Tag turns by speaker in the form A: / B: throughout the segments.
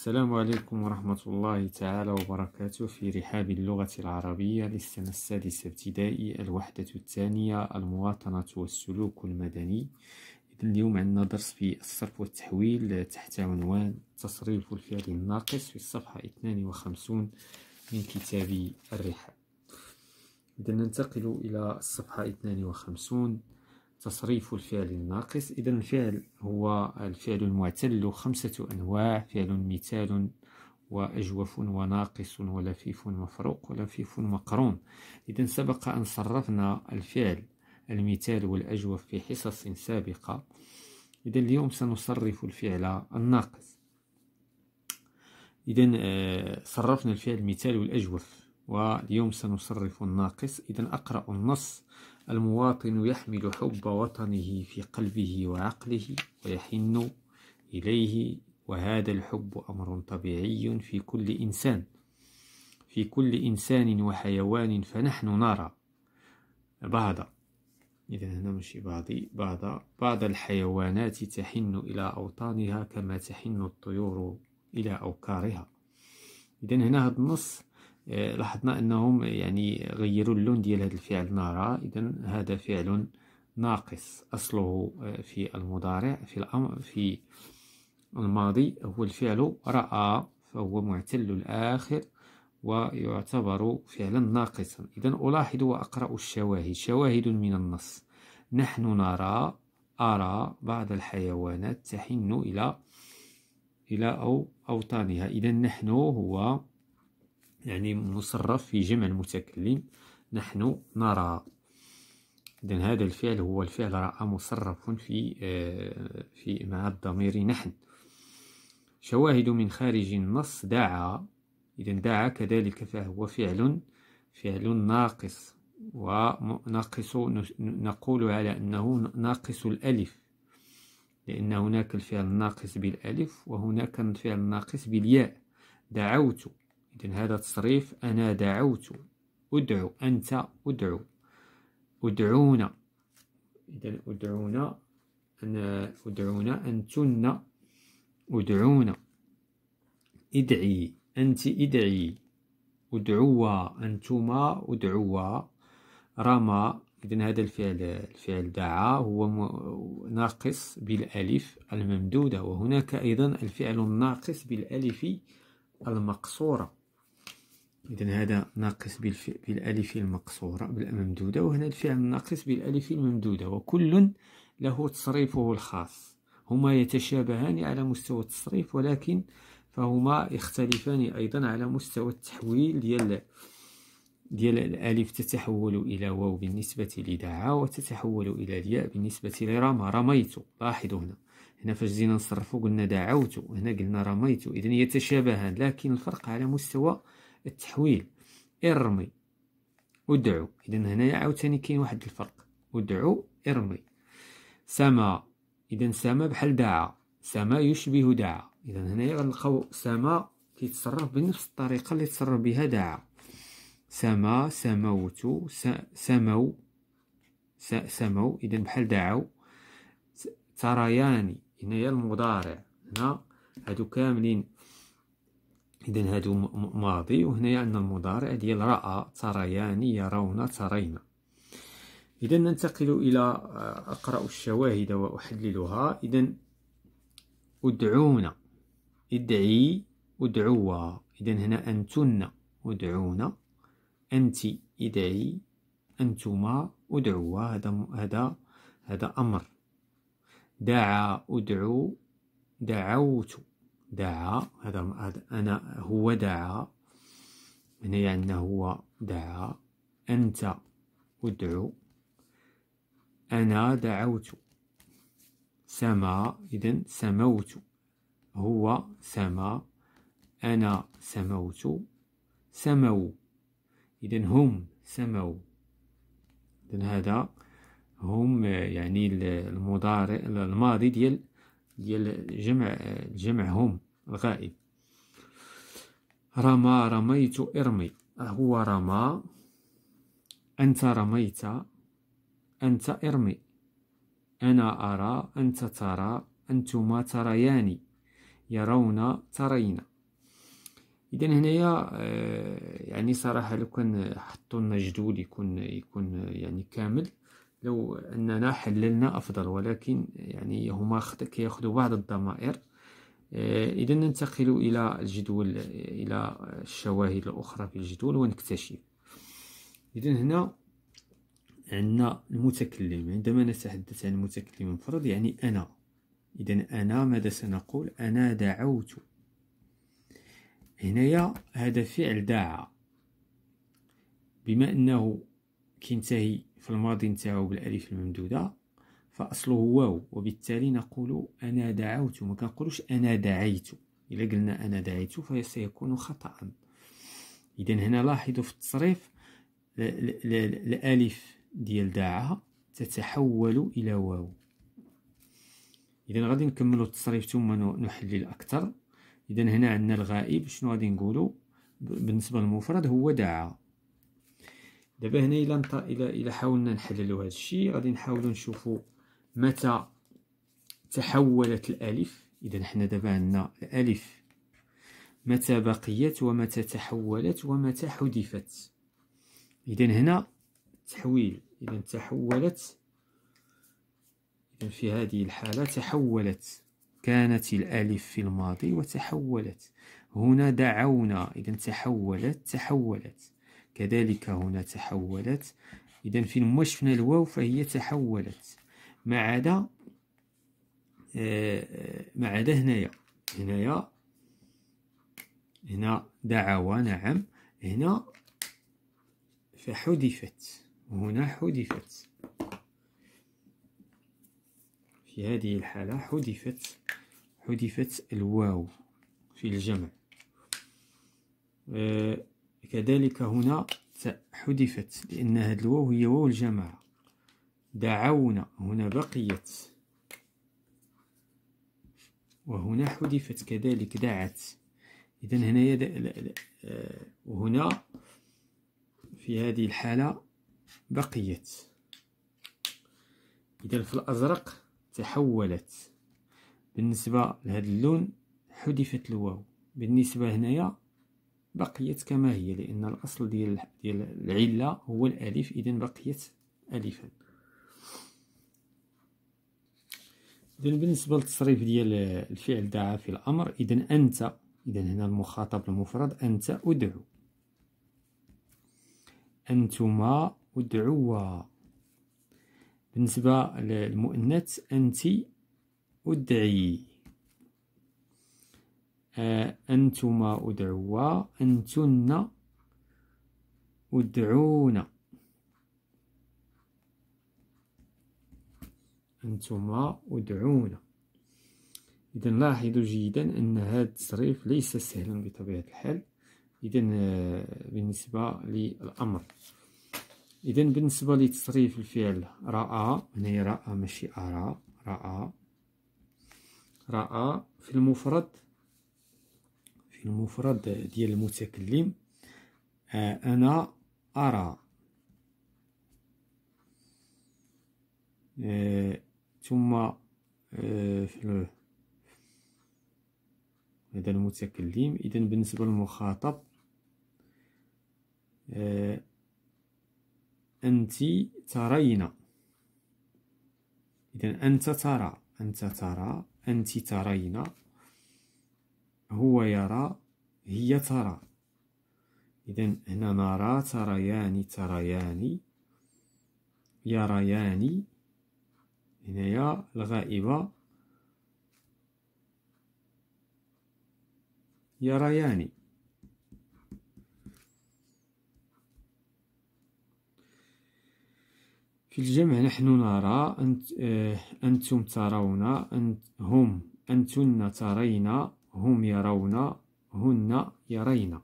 A: السلام عليكم ورحمة الله تعالى وبركاته في رحاب اللغة العربية للسنة السادسة ابتدائي الوحدة الثانية المواطنة والسلوك المدني اليوم عندنا درس في الصرف والتحويل تحت عنوان تصريف الفعل الناقص في الصفحة 52 من كتاب الرحاب إذا ننتقل إلى الصفحة 52 تصريف الفعل الناقص إذا الفعل هو الفعل المعتل خمسة أنواع فعل مثال وأجوف وناقص ولفيف مفروق ولفيف مقرون إذا سبق أن صرفنا الفعل المثال والأجوف في حصص سابقة إذا اليوم سنصرف الفعل الناقص إذا آه، صرفنا الفعل المثال والأجوف واليوم سنصرف الناقص إذا أقرأ النص المواطن يحمل حب وطنه في قلبه وعقله ويحن إليه وهذا الحب أمر طبيعي في كل إنسان في كل إنسان وحيوان فنحن نرى بعض إذا هنا ماشي بعضي بعض بعض الحيوانات تحن إلى أوطانها كما تحن الطيور إلى أوكارها إذا هنا هذا النص آه، لاحظنا انهم يعني غيروا اللون ديال هذا الفعل نرى اذا هذا فعل ناقص اصله آه، في المضارع في الامر في الماضي هو الفعل راى فهو معتل الاخر ويعتبر فعلا ناقصا اذا الاحظ واقرا الشواهد شواهد من النص نحن نرى ارى بعض الحيوانات تحن الى الى او اوطانها اذا نحن هو يعني مصرف في جمع المتكلم نحن نرى إذن هذا الفعل هو الفعل رأى مصرف في آه، في مع الضمير نحن شواهد من خارج النص دعا إذن دعا كذلك فهو فعل فعل ناقص وناقص نقول على أنه ناقص الألف لأن هناك الفعل الناقص بالألف وهناك الفعل الناقص بالياء دعوت إذن هذا التصريف أنا دعوت أدعو أنت أدعو أدعونا إذن أدعونا أنا أدعونا أنتن أدعونا ادعي أنت ادعي أدعوا أنتما أدعوا رمى إذن هذا الفعل الفعل دعا هو ناقص بالألف الممدودة وهناك أيضا الفعل الناقص بالألف المقصورة إذا هذا ناقص بالف... بالألف المقصورة بالممدودة وهنا الفعل ناقص بالألف الممدودة وكل له تصريفه الخاص هما يتشابهان على مستوى التصريف ولكن فهما يختلفان أيضا على مستوى التحويل ديال ديال الألف تتحول إلى واو بالنسبة لدعاء وتتحول إلى الياء بالنسبة لرمى رميت لاحظوا هنا هنا فاش جينا نصرفو قلنا دعوت هنا قلنا رميت إذا يتشابهان لكن الفرق على مستوى التحويل ارمي ادعو اذا هنا عاوتاني كاين واحد الفرق ادعو ارمي سما اذا سما بحال دعا سما يشبه دعا اذا هنايا غنلقاو سما كيتصرف بنفس الطريقه اللي تصرف بها دعا سما سموت سمو سمو اذا بحال دعوا ترياني هنايا المضارع هنا هادو كاملين اذا هادو ماضي وهنايا عندنا المضارع ديال راى تريان يرون ترينا اذا ننتقل الى آه، اقرا الشواهد واحللها اذا ادعونا ادعي ادعوا اذا هنا انتن ادعونا انت ادعي انتما ادعوا هذا هذا هذا امر دعا ادعو دعوت دعا هذا أنا هو دعا هنا يعني عندنا هو دعا أنت ادعو أنا دعوت سما إذا سموت هو سما أنا سموت سموا إذا هم سموا إذا هذا هم يعني المضارع الماضي ديال ديال الجمع الجمع هم الغائب رمى رميت ارمي هو رمى أنت رميت أنت ارمي أنا أرى أنت ترى أنتما تريان يرون ترين اذا هنايا آه، يعني صراحه لو كان حطوا لنا جدول يكون يكون يعني كامل لو أننا حللنا أفضل ولكن يعني هما كيأخذوا بعض الضمائر آه، إذا ننتقل إلى الجدول إلى الشواهد الأخرى في الجدول ونكتشف إذا هنا عندنا المتكلم عندما نتحدث عن المتكلم المفرد يعني أنا إذا أنا ماذا سنقول أنا دعوت هنايا هذا فعل دعا بما أنه كينتهي في الماضي نتاعو بالالف الممدوده فاصله واو وبالتالي نقول انا دعوت ما كنقولوش انا دعيت الا قلنا انا دعيت فسيكون خطا اذا هنا لاحظوا في التصريف الالف ديال دعا تتحول الى واو اذا غادي نكملوا التصريف ثم نحلل اكثر اذا هنا عندنا الغائب شنو غادي نقولوا بالنسبه للمفرد هو دعا دابا هنا الى نط... الى الى حاولنا نحللوا هذا الشيء غادي نحاولوا نشوفوا متى تحولت الالف اذا حنا دابا عندنا الالف متى بقيت ومتى تحولت ومتى حذفت اذا هنا تحويل اذا تحولت اذا في هذه الحاله تحولت كانت الالف في الماضي وتحولت هنا دعونا اذا تحولت تحولت كذلك هنا تحولت إذا فين ما شفنا الواو فهي تحولت ما عدا آه، ما عدا هنايا هنايا هنا دعوا نعم هنا فحذفت هنا حذفت في هذه الحالة حذفت حذفت الواو في الجمع أه كذلك هنا حذفت لأن هاد الواو هي واو الجماعة دعونا هنا بقيت وهنا حذفت كذلك دعت إذا هنايا آه، وهنا في هذه الحالة بقيت إذا في الأزرق تحولت بالنسبة لهذا اللون حذفت الواو بالنسبة هنايا بقيت كما هي لان الاصل ديال ديال العله هو الالف اذا بقيت الفا اذا بالنسبه للتصريف ديال الفعل دعا في الامر اذا انت اذا هنا المخاطب المفرد انت ادعو انتما ادعوا بالنسبه للمؤنث انت ادعي آه، أنتما أدعوا أنتن أدعونا أنتما أدعونا إذا لاحظوا جيدا أن هذا التصريف ليس سهلا بطبيعة الحال إذا آه، بالنسبة للأمر إذا بالنسبة لتصريف الفعل رأى هنا رأى ماشي أرى رأى رأى في المفرد المفرد ديال المتكلم آه، أنا أرى آه، ثم آه، هذا المتكلم إذا بالنسبة للمخاطب أنت ترين إذا أنت ترى أنت ترى أنت ترين هو يرى هي ترى إذا هنا نرى تريان تريان يريان هنايا الغائبة يريان في الجمع نحن نرى أنت آه، أنتم ترون أنت هم أنتن ترين هم يرون هن يرين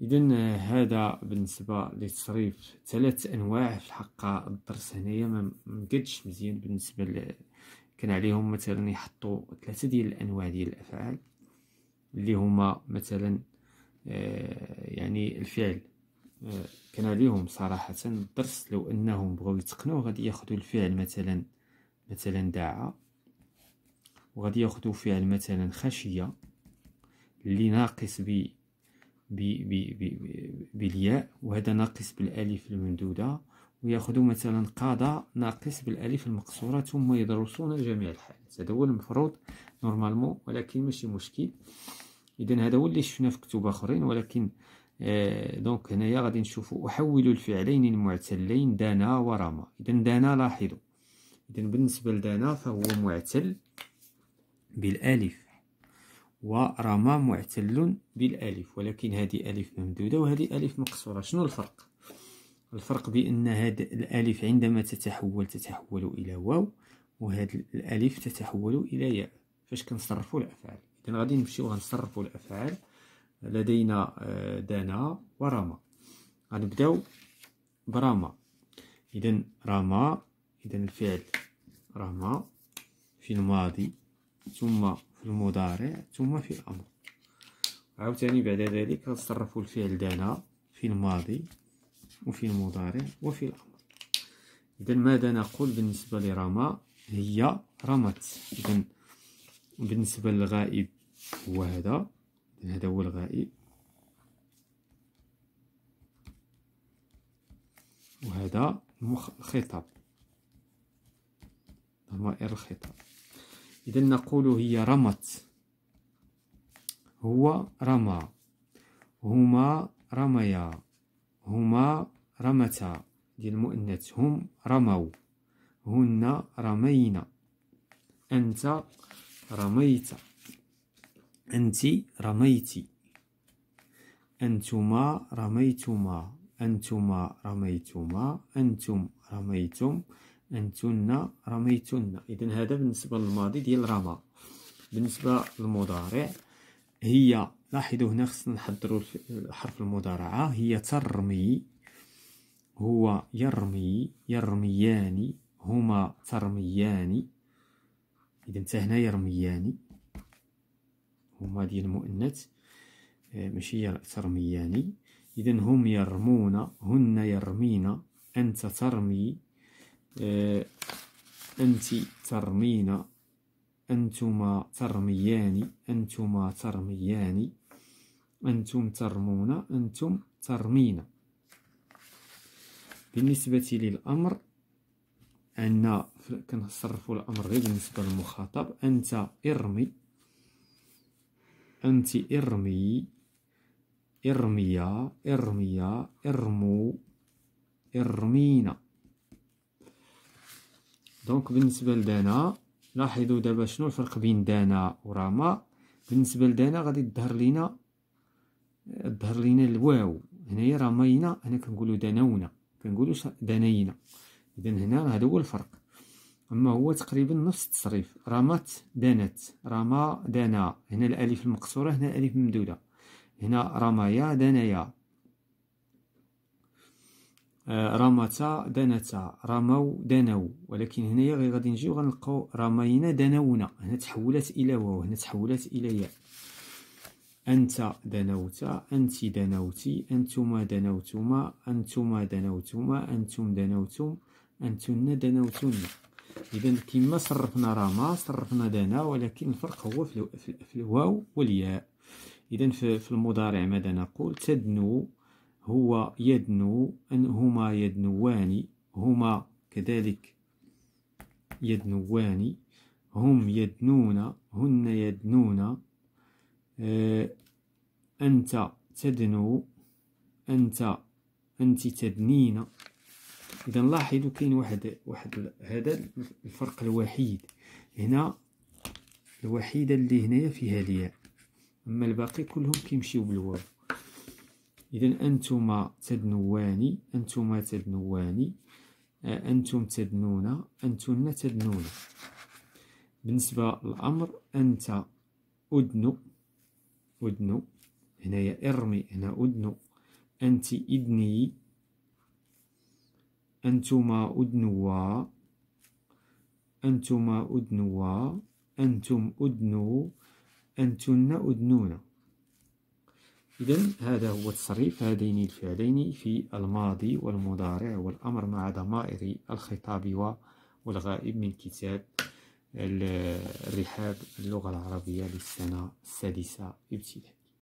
A: إذن هذا بالنسبه لتصريف ثلاث انواع في الحق الدرس هنايا ما مقدش مزيان بالنسبه ل... كان عليهم مثلا يحطوا ثلاثه ديال الانواع ديال الافعال اللي هما مثلا آه، يعني الفعل آه، كان عليهم صراحه الدرس لو انهم بغاو يتقنوا غادي ياخذوا الفعل مثلا مثلا داعى وغادي ياخذوا فعل مثلا خشيه اللي ناقص ب ب ب بالياء وهذا ناقص بالالف الممدوده وياخذوا مثلا قضاء ناقص بالالف المقصوره ثم يدرسون جميع الحالات هذا هو المفروض نورمالمون ولكن ماشي مشكل اذا هذا هو اللي شفنا في كتب اخرين ولكن آه دونك هنايا غادي نشوفوا احول الفعلين المعتلين دانا ورما اذا دانا لاحظوا اذا بالنسبه لدانا فهو معتل بالالف ورمى معتل بالالف ولكن هذه الف ممدوده وهذه الف مقصوره شنو الفرق الفرق بان هذا الالف عندما تتحول تتحول الى واو وهذا الالف تتحول الى ياء فاش كنصرفوا الافعال اذا غادي نمشيو غنصرفوا الافعال لدينا آه، دانا ورمى غنبداو برمى اذا رمى اذا الفعل رمى في الماضي ثم في المضارع ثم في الامر عاوتاني بعد ذلك غنصرفوا الفعل دانا في الماضي وفي المضارع وفي الامر اذا ماذا نقول بالنسبه لرما هي رمت اذا بالنسبه للغائب هو هذا هذا هو الغائب وهذا الخطاب ضمائر الخطاب إذا نقول هي رمت هو رمى هما رميا هما رمتا ديال المؤنث هم رموا هن رمينا أنت رميت أنت رميتي أنتما رميتما أنتما رميتما أنتم رميتم أنتن رميتن إذا هذا بالنسبة للماضي ديال رمى بالنسبة للمضارع هي لاحظوا هنا خصنا نحضروا حرف المضارعة هي ترمي هو يرمي يرميان هما ترميان إذا حتى هنا يرميان هما ديال المؤنث آه، ماشي ترميان إذا هم يرمون هن يرمين أنت ترمي إيه، أنت ترمين أنتما ترميان أنتما ترميان أنتم ترمون أنتم ترمين بالنسبة للأمر أن كنصرف الأمر غير بالنسبة للمخاطب أنت ارمي أنت ارمي ارميا ارميا ارمو ارمينا دونك بالنسبه لدانا لاحظوا دابا شنو الفرق بين دانا وراما بالنسبه لدانا غادي تظهر لينا تظهر لينا الواو هنايا رامينا هنا كنقولوا دنونا كنقولوش دانينا اذا هنا هذا هو الفرق اما هو تقريبا نفس التصريف رامات دانت راما دانا هنا الالف المقصوره هنا الالف ممدوده هنا رمايا دانايا رمتا دنتا رموا دنو ولكن هنايا غير غادي نجيو غنلقاو رمينا دنونا هنا تحولت الى واو هنا تحولت الى ياء انت دنوتا انت دنوتي انتما دنوتما انتما دنوتما انتم دنوتم انتن دنوتن اذا كما صرفنا رما صرفنا دنا ولكن الفرق هو في الواو والياء اذا في المضارع ماذا نقول تدنو هو يدنو أن هما يدنوان هما كذلك يدنوان هم يدنون هن يدنون آه، أنت تدنو أنت أنت تدنين إذا لاحظوا كاين واحد واحد هذا الفرق الوحيد هنا الوحيدة اللي هنايا فيها الياء أما الباقي كلهم كيمشيو بالواو إذا أنتما تدنوان أنتما تدنوان آه، أنتم تدنون أنتن تدنون بالنسبة للأمر أنت أدنو أدنو هنايا ارمي هنا أدنو أنت إدني أنتما أدنوا أنتما أدنوا أنتم أدنو أنتن أدنون إذا هذا هو تصريف هذين الفعلين في الماضي والمضارع والأمر مع ضمائر الخطاب والغائب من كتاب الرحاب اللغة العربية للسنة السادسة ابتدائي